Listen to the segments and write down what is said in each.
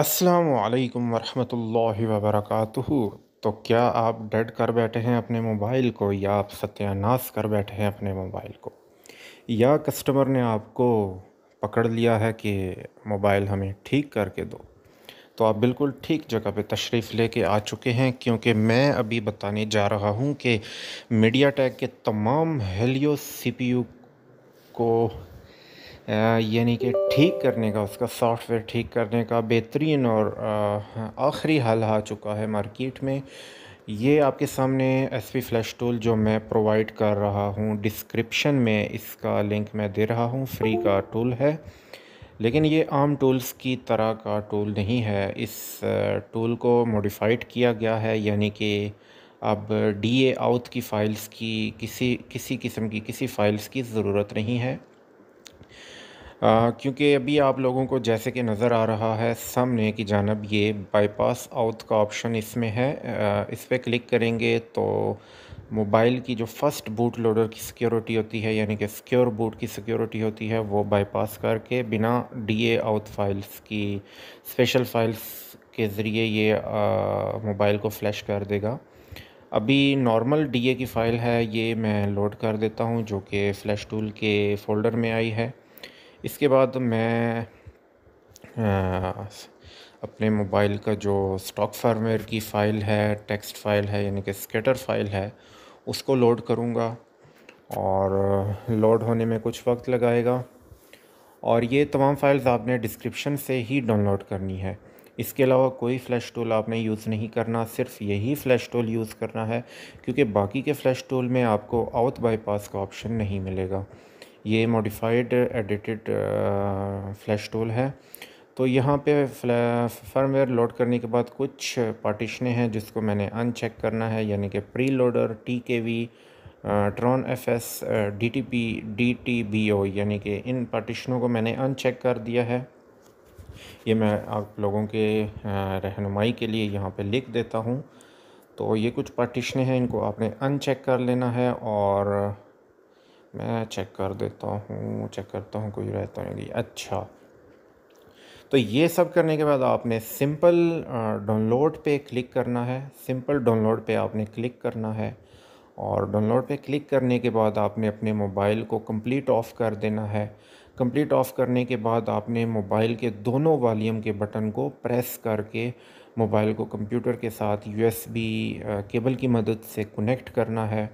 अस्सलाम वरहमतुल्लाहि वबरकातुहू तो क्या आप डेड कर बैठे हैं अपने मोबाइल को या आप सत्यानाश कर बैठे हैं अपने मोबाइल को या कस्टमर ने आपको पकड़ लिया है कि मोबाइल हमें ठीक करके दो तो आप बिल्कुल ठीक जगह पे तशरीफ़ लेके आ चुके हैं क्योंकि मैं अभी बताने जा रहा हूँ कि मीडिया टैग के तमाम हेलियो सी को यानी कि ठीक करने का उसका सॉफ्टवेयर ठीक करने का बेहतरीन और आखिरी हल आ चुका है मार्केट में ये आपके सामने एस पी फ्लैश टूल जो मैं प्रोवाइड कर रहा हूँ डिस्क्रिप्शन में इसका लिंक मैं दे रहा हूँ फ्री का टूल है लेकिन ये आम टूल्स की तरह का टूल नहीं है इस टूल को मॉडिफाइड किया गया है यानी कि अब डी ए आउथ की फ़ाइल्स की किसी किसी किस्म की किसी फ़ाइल्स की ज़रूरत नहीं है क्योंकि अभी आप लोगों को जैसे कि नज़र आ रहा है सामने की जानब ये बाईपास आउट का ऑप्शन इसमें है आ, इस पर क्लिक करेंगे तो मोबाइल की जो फ़र्स्ट बूट लोडर की सिक्योरिटी होती है यानी कि सिक्योर बूट की सिक्योरिटी होती है वो बाईपास करके बिना डीए आउट फाइल्स की स्पेशल फाइल्स के ज़रिए ये मोबाइल को फ्लैश कर देगा अभी नॉर्मल डीए की फ़ाइल है ये मैं लोड कर देता हूँ जो कि फ़्लैश टूल के फ़ोल्डर में आई है इसके बाद मैं आ, अपने मोबाइल का जो स्टॉक फार्मेर की फ़ाइल है टेक्स्ट फाइल है यानी कि स्केटर फाइल है उसको लोड करूँगा और लोड होने में कुछ वक्त लगाएगा और ये तमाम फाइल्स आपने डिस्क्रिप्शन से ही डाउनलोड करनी है इसके अलावा कोई फ़्लैश टूल आपने यूज़ नहीं करना सिर्फ यही फ़्लैश टूल यूज़ करना है क्योंकि बाकी के फ़्लैश टूल में आपको आउट बाईपास का ऑप्शन नहीं मिलेगा ये मॉडिफाइड एडिटेड फ्लैश टूल है तो यहाँ पे फर्मवेयर लोड करने के बाद कुछ पार्टिशनें हैं जिसको मैंने अनचेक करना है यानी कि प्री लोडर टी के V tron F S D T P D T B O यानी कि इन पार्टिशनों को मैंने अनचेक कर दिया है ये मैं आप लोगों के uh, रहनुमाई के लिए यहाँ पे लिख देता हूँ तो ये कुछ पार्टिशनें हैं इनको आपने अनचेक कर लेना है और मैं चेक कर देता हूँ चेक करता हूँ कोई रहता नहीं अच्छा तो ये सब करने के बाद आपने सिंपल डाउनलोड पे क्लिक करना है सिंपल डाउनलोड पे आपने क्लिक करना है और डाउनलोड पे क्लिक करने के बाद आपने अपने मोबाइल को कंप्लीट ऑफ़ कर देना है कंप्लीट ऑफ़ करने के बाद आपने मोबाइल के दोनों वॉल्यूम के बटन को प्रेस करके मोबाइल को कंप्यूटर के साथ यूएसबी केबल की मदद से कनेक्ट करना है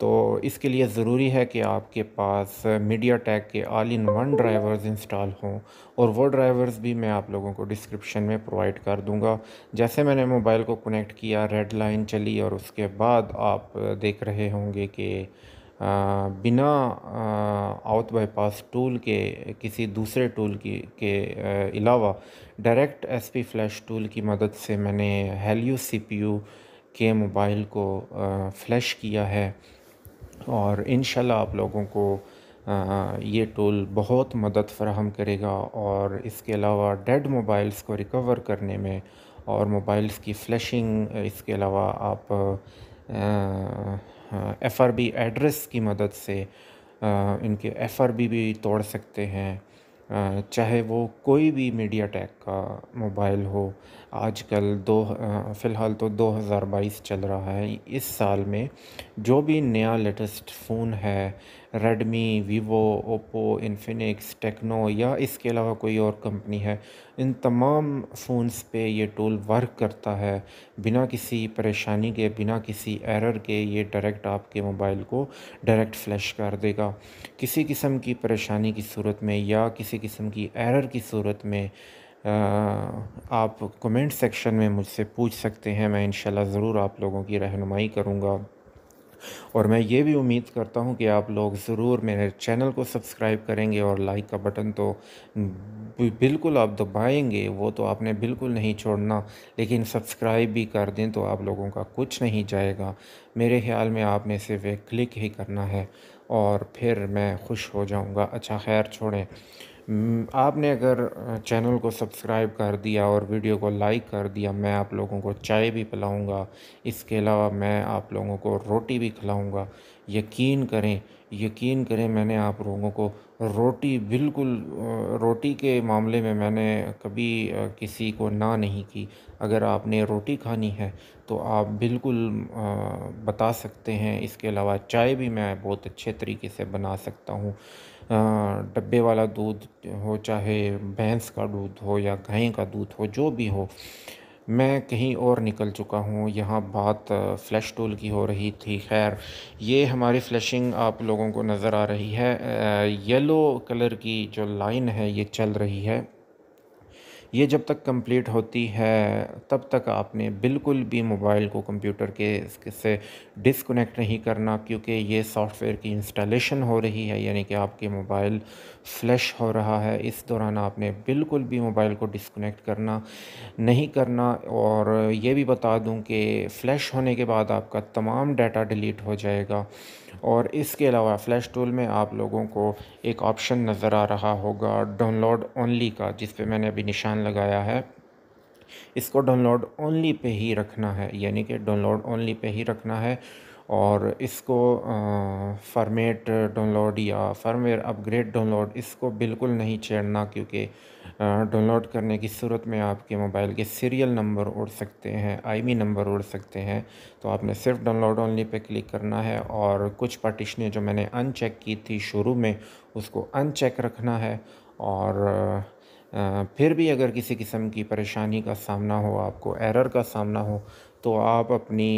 तो इसके लिए ज़रूरी है कि आपके पास मीडिया टैग के all in one drivers install हों और वो ड्राइवर्स भी मैं आप लोगों को डिस्क्रिप्शन में प्रोवाइड कर दूंगा जैसे मैंने मोबाइल को कनेक्ट किया रेड लाइन चली और उसके बाद आप देख रहे होंगे कि बिना आउट बाईपास टूल के किसी दूसरे टूल की के अलावा डायरेक्ट एस फ्लैश टूल की मदद से मैंने हेल्यू सी के मोबाइल को फ़्लैश किया है और इन आप लोगों को ये टूल बहुत मदद फराहम करेगा और इसके अलावा डेड मोबाइल्स को रिकवर करने में और मोबाइल्स की फ्लैशिंग इसके अलावा आप एफ आर बी एड्रेस की मदद से आ, इनके एफ आर बी भी तोड़ सकते हैं चाहे वो कोई भी मीडिया टेक का मोबाइल हो आजकल दो फ़िलहाल तो 2022 चल रहा है इस साल में जो भी नया लेटेस्ट फ़ोन है Redmi Vivo Oppo, Infinix Tecno या इसके अलावा कोई और कंपनी है इन तमाम फ़ोन्स पे ये टूल वर्क करता है बिना किसी परेशानी के बिना किसी एरर के ये डायरेक्ट आपके मोबाइल को डायरेक्ट फ्लैश कर देगा किसी किस्म की परेशानी की सूरत में या किसी किस्म की एरर की सूरत में आप कमेंट सेक्शन में मुझसे पूछ सकते हैं मैं इन ज़रूर आप लोगों की रहनुमाई करूँगा और मैं ये भी उम्मीद करता हूँ कि आप लोग ज़रूर मेरे चैनल को सब्सक्राइब करेंगे और लाइक का बटन तो बिल्कुल आप दबाएंगे वो तो आपने बिल्कुल नहीं छोड़ना लेकिन सब्सक्राइब भी कर दें तो आप लोगों का कुछ नहीं जाएगा मेरे ख्याल में आप में सिर्फ एक क्लिक ही करना है और फिर मैं खुश हो जाऊँगा अच्छा खैर छोड़ें हम्म, आपने अगर चैनल को सब्सक्राइब कर दिया और वीडियो को लाइक कर दिया मैं आप लोगों को चाय भी पिलाऊंगा इसके अलावा मैं आप लोगों को रोटी भी खिलाऊंगा यकीन करें यकीन करें मैंने आप लोगों को रोटी बिल्कुल रोटी के मामले में मैंने कभी किसी को ना नहीं की अगर आपने रोटी खानी है तो आप बिल्कुल बता सकते हैं इसके अलावा चाय भी मैं बहुत अच्छे तरीके से बना सकता हूँ डब्बे वाला दूध हो चाहे भैंस का दूध हो या गाय का दूध हो जो भी हो मैं कहीं और निकल चुका हूँ यहाँ बात फ्लैश टूल की हो रही थी खैर ये हमारी फ्लैशिंग आप लोगों को नज़र आ रही है येलो कलर की जो लाइन है ये चल रही है ये जब तक कंप्लीट होती है तब तक आपने बिल्कुल भी मोबाइल को कंप्यूटर के से डिसकनेक्ट नहीं करना क्योंकि ये सॉफ्टवेयर की इंस्टॉलेशन हो रही है यानी कि आपके मोबाइल फ्लैश हो रहा है इस दौरान आपने बिल्कुल भी मोबाइल को डिसकनेक्ट करना नहीं करना और ये भी बता दूं कि फ़्लैश होने के बाद आपका तमाम डाटा डिलीट हो जाएगा और इसके अलावा फ़्लैश टूल में आप लोगों को एक ऑप्शन नज़र आ रहा होगा डाउनलोड ओनली का जिस पे मैंने अभी निशान लगाया है इसको डाउनलोड ओनली पे ही रखना है यानी कि डाउनलोड ओनली पे ही रखना है और इसको फ़ॉर्मेट डाउनलोड या फर्मवेयर अपग्रेड डाउनलोड इसको बिल्कुल नहीं छेड़ना क्योंकि डाउनलोड करने की सूरत में आपके मोबाइल के सीरियल नंबर उड़ सकते हैं आईबी नंबर उड़ सकते हैं तो आपने सिर्फ डाउनलोड ओनली पे क्लिक करना है और कुछ पार्टिशनें जो मैंने अनचेक की थी शुरू में उसको अनचेक रखना है और फिर भी अगर किसी किस्म की परेशानी का सामना हो आपको एरर का सामना हो तो आप अपनी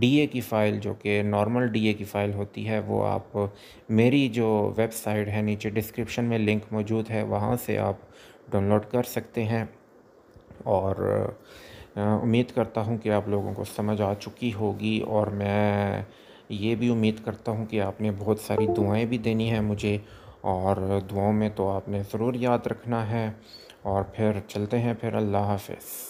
डी की फ़ाइल जो कि नॉर्मल डी की फ़ाइल होती है वो आप मेरी जो वेबसाइट है नीचे डिस्क्रिप्शन में लिंक मौजूद है वहाँ से आप डाउनलोड कर सकते हैं और उम्मीद करता हूँ कि आप लोगों को समझ आ चुकी होगी और मैं ये भी उम्मीद करता हूँ कि आपने बहुत सारी दुआएं भी देनी है मुझे और दुआओं में तो आपने ज़रूर याद रखना है और फिर चलते हैं फिर अल्लाह हाफिज़